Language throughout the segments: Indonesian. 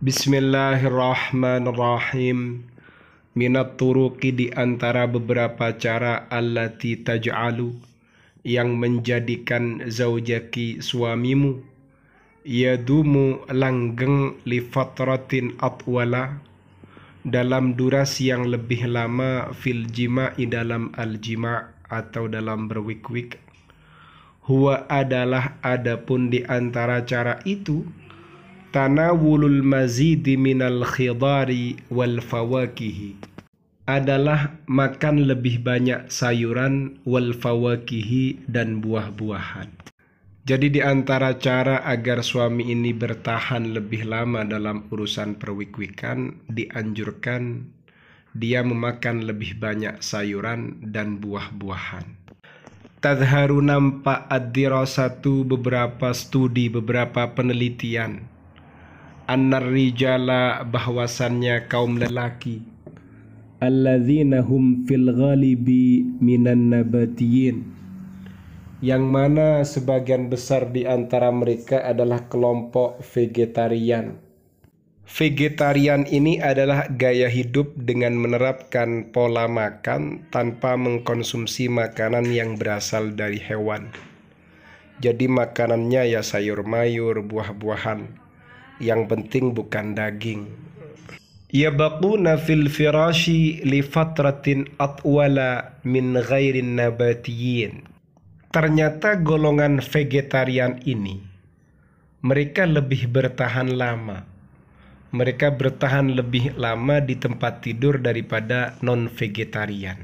Bismillahirrahmanirrahim Minat turuki di antara beberapa cara allati taj'alu yang menjadikan zaujaki suamimu yadumu langgeng li fatratin atwala dalam durasi yang lebih lama fil jima'i dalam al jima' atau dalam berwik-wik huwa adalah adapun di antara cara itu tanawulul mazidi minal khidari wal fawakihi adalah makan lebih banyak sayuran wal fawakihi dan buah-buahan. Jadi di antara cara agar suami ini bertahan lebih lama dalam urusan perwikwikan dianjurkan dia memakan lebih banyak sayuran dan buah-buahan. Tadharu nampak ad-dirasatu beberapa studi, beberapa penelitian annar rijala bahwasannya kaum lelaki alladzina hum fil ghalibi minan nabatiyin yang mana sebagian besar di antara mereka adalah kelompok vegetarian. Vegetarian ini adalah gaya hidup dengan menerapkan pola makan tanpa mengkonsumsi makanan yang berasal dari hewan. Jadi makanannya ya sayur mayur, buah-buahan yang penting bukan daging Yabquna fil firashi li fatratin atwala min ghairin nabatiyin ternyata golongan vegetarian ini mereka lebih bertahan lama mereka bertahan lebih lama di tempat tidur daripada non-vegetarian.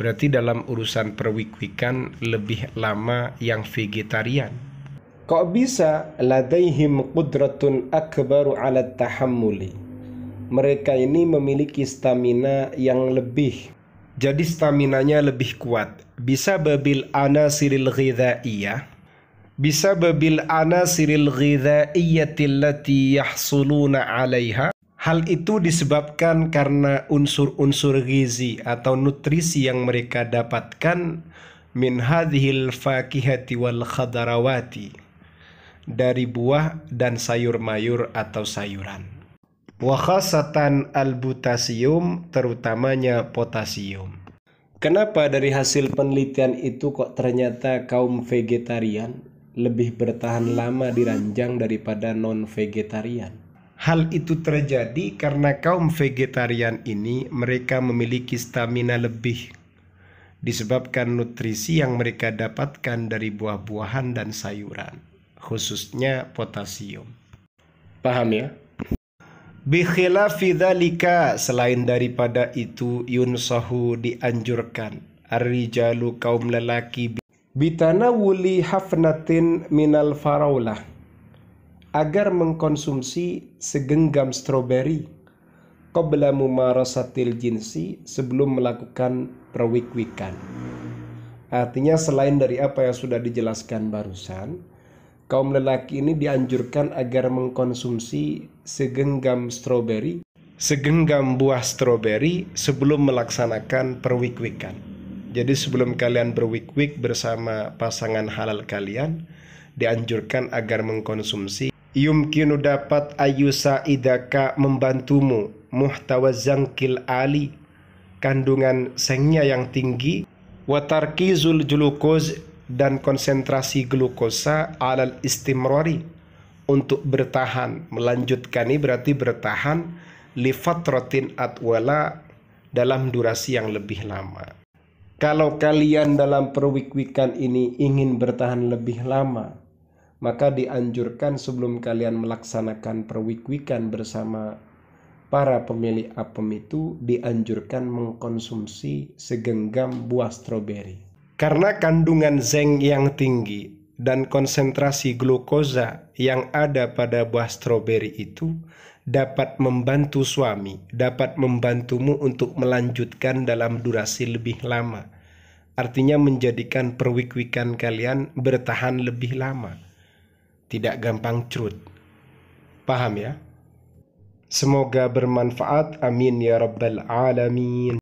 Berarti dalam urusan perwikwikan lebih lama yang vegetarian Kok bisa ladaihim qudratun akbaru ala tahammuli. Mereka ini memiliki stamina yang lebih. Jadi staminanya lebih kuat. Bisa babil anasiril ghidhaiyah. Bisa babil anasiril ghidhaiyati allati yahsuluna alaiha. Hal itu disebabkan karena unsur-unsur gizi atau nutrisi yang mereka dapatkan min hadhil fakihati wal khadarawati dari buah dan sayur mayur atau sayuran. Wakhasatan albutasium terutamanya potasium. Kenapa dari hasil penelitian itu kok ternyata kaum vegetarian lebih bertahan lama di daripada non-vegetarian? Hal itu terjadi karena kaum vegetarian ini mereka memiliki stamina lebih disebabkan nutrisi yang mereka dapatkan dari buah-buahan dan sayuran khususnya potasium. Paham ya? Bikhilafi fidalika selain daripada itu yunsahu dianjurkan arrijalu kaum lelaki bitanawuli hafnatin minal faraulah agar mengkonsumsi segenggam stroberi qabla mumarasatil jinsi sebelum melakukan perwikwikan. Artinya selain dari apa yang sudah dijelaskan barusan, kaum lelaki ini dianjurkan agar mengkonsumsi segenggam stroberi, segenggam buah stroberi sebelum melaksanakan perwikwikan. Jadi sebelum kalian berwikwik bersama pasangan halal kalian, dianjurkan agar mengkonsumsi Yumkinu dapat ayusa idaka membantumu muhtawa zangkil ali kandungan sengnya yang tinggi watarkizul julukuz dan konsentrasi glukosa alal istimrori untuk bertahan melanjutkan ini berarti bertahan rotin atwala dalam durasi yang lebih lama kalau kalian dalam perwikwikan ini ingin bertahan lebih lama maka dianjurkan sebelum kalian melaksanakan perwikwikan bersama para pemilik apem itu dianjurkan mengkonsumsi segenggam buah stroberi karena kandungan zeng yang tinggi dan konsentrasi glukosa yang ada pada buah stroberi itu dapat membantu suami, dapat membantumu untuk melanjutkan dalam durasi lebih lama. Artinya menjadikan perwikwikan kalian bertahan lebih lama. Tidak gampang cerut. Paham ya? Semoga bermanfaat. Amin ya rabbal alamin.